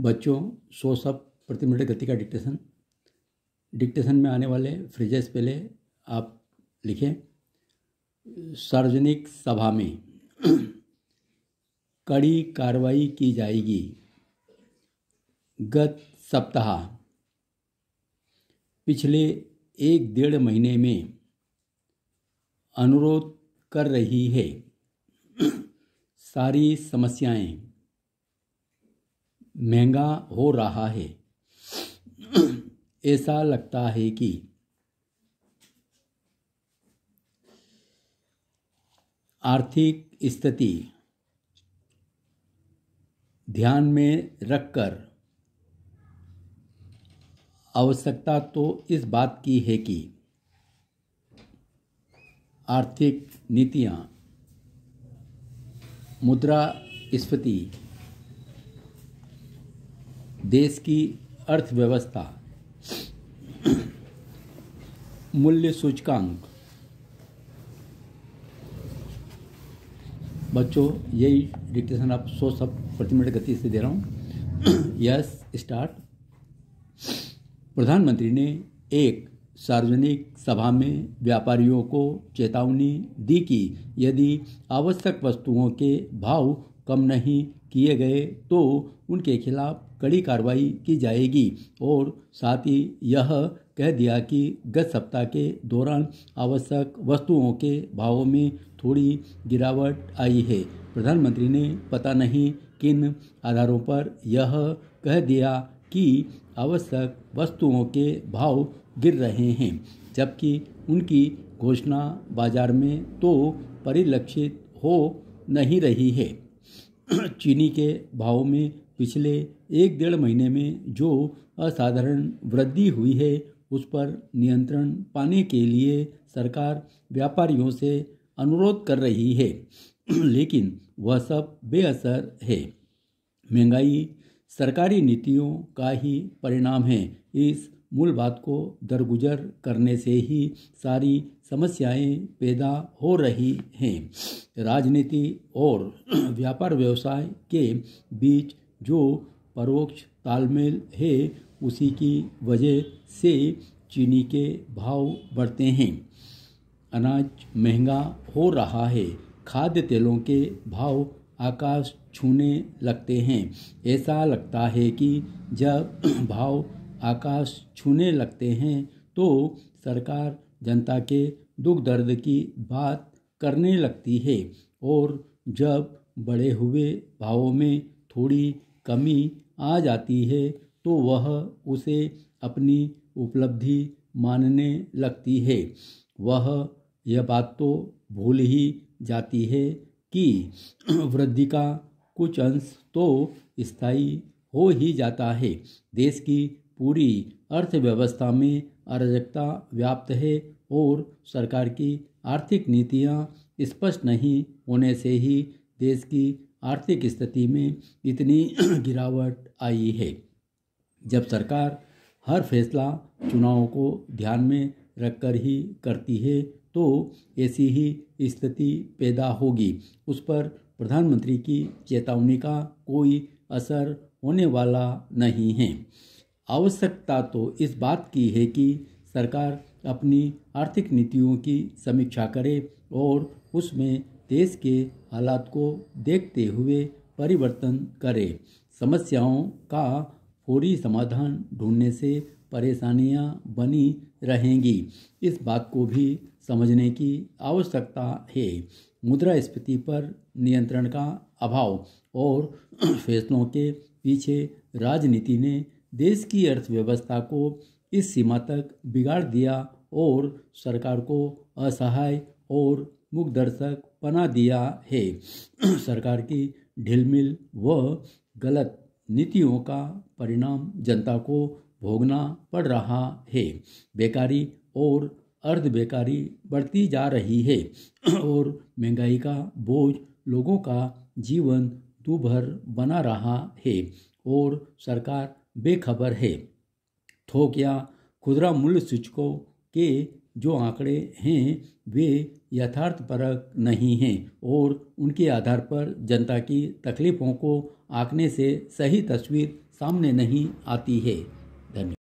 बच्चों सौ सब प्रति मिनट गति का डिक्टेशन डिक्टेशन में आने वाले फ्रेजेस पहले आप लिखें सार्वजनिक सभा में कड़ी कार्रवाई की जाएगी गत सप्ताह पिछले एक डेढ़ महीने में अनुरोध कर रही है सारी समस्याएं महंगा हो रहा है ऐसा लगता है कि आर्थिक स्थिति ध्यान में रखकर आवश्यकता तो इस बात की है कि आर्थिक नीतियाँ स्फीति देश की अर्थव्यवस्था मूल्य सूचकांक बच्चों यही डिक्टेशन आप सो सब प्रति मिनट गति से दे रहा हूँ यस स्टार्ट प्रधानमंत्री ने एक सार्वजनिक सभा में व्यापारियों को चेतावनी दी कि यदि आवश्यक वस्तुओं के भाव कम नहीं किए गए तो उनके खिलाफ कड़ी कार्रवाई की जाएगी और साथ ही यह कह दिया कि गत सप्ताह के दौरान आवश्यक वस्तुओं के भावों में थोड़ी गिरावट आई है प्रधानमंत्री ने पता नहीं किन आधारों पर यह कह दिया कि आवश्यक वस्तुओं के भाव गिर रहे हैं जबकि उनकी घोषणा बाजार में तो परिलक्षित हो नहीं रही है चीनी के भाव में पिछले एक डेढ़ महीने में जो असाधारण वृद्धि हुई है उस पर नियंत्रण पाने के लिए सरकार व्यापारियों से अनुरोध कर रही है लेकिन वह सब बेअसर है महंगाई सरकारी नीतियों का ही परिणाम है इस मूल बात को दरगुजर करने से ही सारी समस्याएं पैदा हो रही हैं राजनीति और व्यापार व्यवसाय के बीच जो परोक्ष तालमेल है उसी की वजह से चीनी के भाव बढ़ते हैं अनाज महंगा हो रहा है खाद्य तेलों के भाव आकाश छूने लगते हैं ऐसा लगता है कि जब भाव आकाश छूने लगते हैं तो सरकार जनता के दुख दर्द की बात करने लगती है और जब बड़े हुए भावों में थोड़ी कमी आ जाती है तो वह उसे अपनी उपलब्धि मानने लगती है वह यह बात तो भूल ही जाती है की वृद्धि का कुछ अंश तो स्थायी हो ही जाता है देश की पूरी अर्थव्यवस्था में अराजकता व्याप्त है और सरकार की आर्थिक नीतियां स्पष्ट नहीं होने से ही देश की आर्थिक स्थिति में इतनी गिरावट आई है जब सरकार हर फैसला चुनाव को ध्यान में रखकर ही करती है तो ऐसी ही स्थिति पैदा होगी उस पर प्रधानमंत्री की चेतावनी का कोई असर होने वाला नहीं है आवश्यकता तो इस बात की है कि सरकार अपनी आर्थिक नीतियों की समीक्षा करे और उसमें देश के हालात को देखते हुए परिवर्तन करे समस्याओं का फौरी समाधान ढूंढने से परेशानियां बनी रहेंगी इस बात को भी समझने की आवश्यकता है मुद्रा स्फीति पर नियंत्रण का अभाव और फैसलों के पीछे राजनीति ने देश की अर्थव्यवस्था को इस सीमा तक बिगाड़ दिया और सरकार को असहाय और मुखदर्शक बना दिया है सरकार की ढिलमिल व गलत नीतियों का परिणाम जनता को भोगना पड़ रहा है बेकारी और अर्ध बेकारी बढ़ती जा रही है और महंगाई का बोझ लोगों का जीवन दूभर बना रहा है और सरकार बेखबर है थोक या खुदरा मूल्य सूचकों के जो आंकड़े हैं वे यथार्थपरक नहीं हैं और उनके आधार पर जनता की तकलीफ़ों को आंकने से सही तस्वीर सामने नहीं आती है